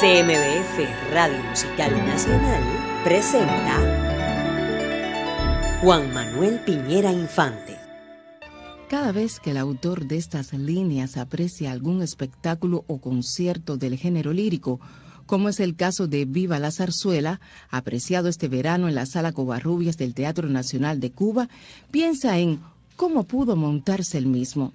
CMBF Radio Musical Nacional presenta Juan Manuel Piñera Infante. Cada vez que el autor de estas líneas aprecia algún espectáculo o concierto del género lírico, como es el caso de Viva la Zarzuela, apreciado este verano en la Sala Covarrubias del Teatro Nacional de Cuba, piensa en cómo pudo montarse el mismo.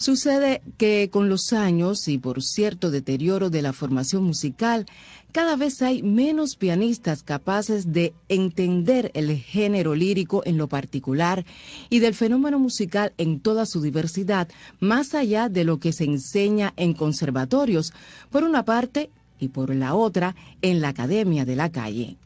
Sucede que con los años y por cierto deterioro de la formación musical, cada vez hay menos pianistas capaces de entender el género lírico en lo particular y del fenómeno musical en toda su diversidad, más allá de lo que se enseña en conservatorios, por una parte y por la otra en la academia de la calle.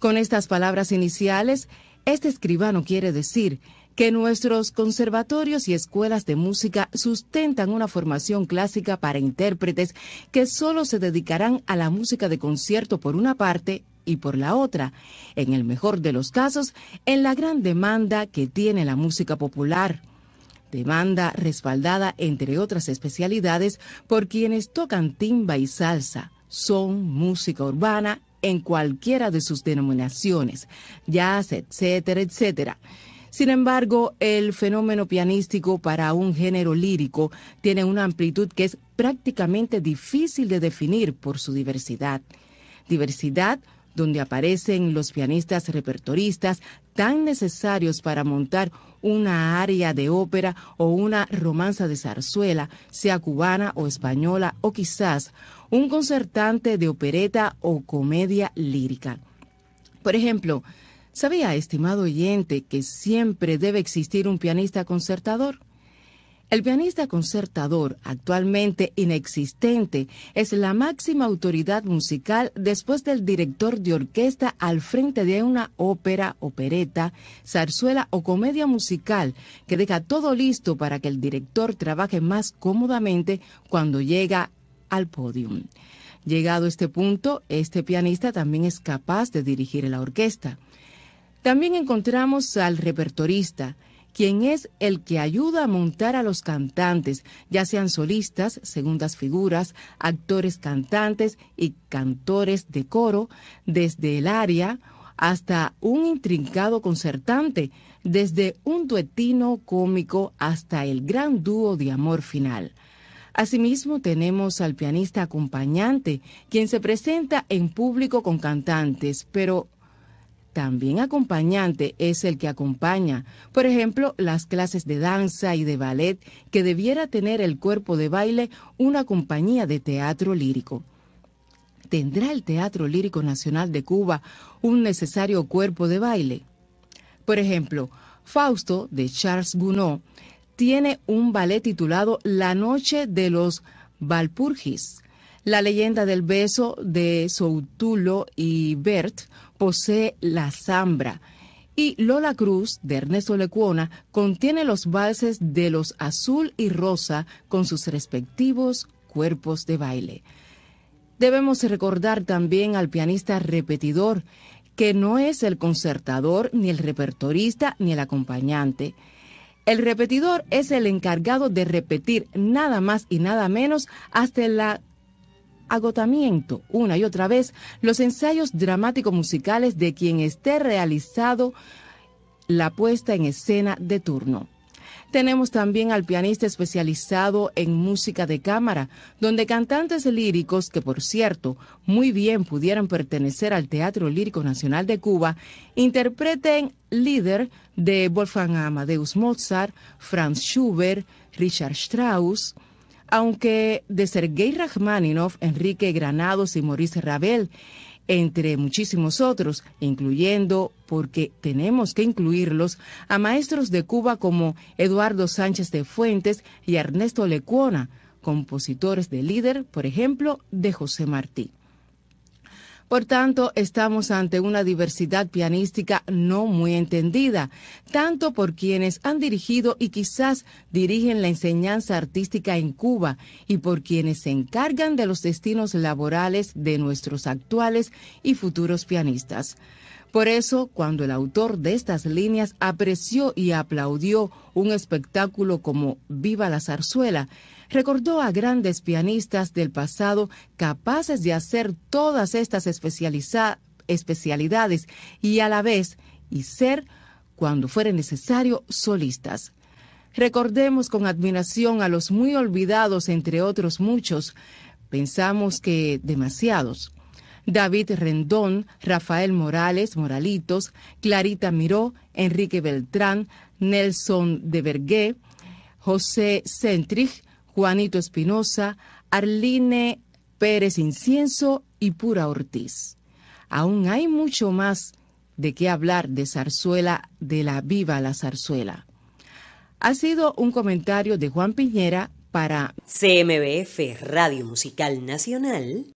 Con estas palabras iniciales, este escribano quiere decir que nuestros conservatorios y escuelas de música sustentan una formación clásica para intérpretes que solo se dedicarán a la música de concierto por una parte y por la otra, en el mejor de los casos, en la gran demanda que tiene la música popular. Demanda respaldada, entre otras especialidades, por quienes tocan timba y salsa, son, música urbana en cualquiera de sus denominaciones, jazz, etcétera, etcétera. Sin embargo, el fenómeno pianístico para un género lírico tiene una amplitud que es prácticamente difícil de definir por su diversidad. Diversidad donde aparecen los pianistas repertoristas tan necesarios para montar una aria de ópera o una romanza de zarzuela, sea cubana o española o quizás un concertante de opereta o comedia lírica. Por ejemplo, ¿sabía, estimado oyente, que siempre debe existir un pianista concertador? El pianista concertador, actualmente inexistente, es la máxima autoridad musical después del director de orquesta al frente de una ópera, opereta, zarzuela o comedia musical que deja todo listo para que el director trabaje más cómodamente cuando llega al podio. Llegado a este punto, este pianista también es capaz de dirigir la orquesta. También encontramos al repertorista, quien es el que ayuda a montar a los cantantes, ya sean solistas, segundas figuras, actores cantantes y cantores de coro, desde el área hasta un intrincado concertante, desde un duetino cómico hasta el gran dúo de amor final. Asimismo, tenemos al pianista acompañante, quien se presenta en público con cantantes, pero también acompañante es el que acompaña, por ejemplo, las clases de danza y de ballet que debiera tener el cuerpo de baile una compañía de teatro lírico. ¿Tendrá el Teatro Lírico Nacional de Cuba un necesario cuerpo de baile? Por ejemplo, Fausto de Charles Gounod tiene un ballet titulado La Noche de los Valpurgis. La leyenda del beso de Soutulo y Bert José La Zambra. Y Lola Cruz, de Ernesto Lecuona, contiene los valses de los azul y rosa con sus respectivos cuerpos de baile. Debemos recordar también al pianista repetidor, que no es el concertador, ni el repertorista, ni el acompañante. El repetidor es el encargado de repetir nada más y nada menos hasta la agotamiento una y otra vez los ensayos dramáticos musicales de quien esté realizado la puesta en escena de turno. Tenemos también al pianista especializado en música de cámara, donde cantantes líricos, que por cierto muy bien pudieran pertenecer al Teatro Lírico Nacional de Cuba, interpreten líder de Wolfgang Amadeus Mozart, Franz Schubert, Richard Strauss, aunque de Sergei Rachmaninoff, Enrique Granados y Maurice Ravel, entre muchísimos otros, incluyendo, porque tenemos que incluirlos, a maestros de Cuba como Eduardo Sánchez de Fuentes y Ernesto Lecuona, compositores de líder, por ejemplo, de José Martí. Por tanto, estamos ante una diversidad pianística no muy entendida, tanto por quienes han dirigido y quizás dirigen la enseñanza artística en Cuba y por quienes se encargan de los destinos laborales de nuestros actuales y futuros pianistas. Por eso, cuando el autor de estas líneas apreció y aplaudió un espectáculo como Viva la zarzuela, recordó a grandes pianistas del pasado capaces de hacer todas estas especialidades y a la vez y ser, cuando fuere necesario, solistas. Recordemos con admiración a los muy olvidados, entre otros muchos, pensamos que demasiados David Rendón, Rafael Morales, Moralitos, Clarita Miró, Enrique Beltrán, Nelson de Vergué, José Centrich, Juanito Espinosa, Arline Pérez Incienso y Pura Ortiz. Aún hay mucho más de qué hablar de zarzuela, de la viva la zarzuela. Ha sido un comentario de Juan Piñera para CMBF Radio Musical Nacional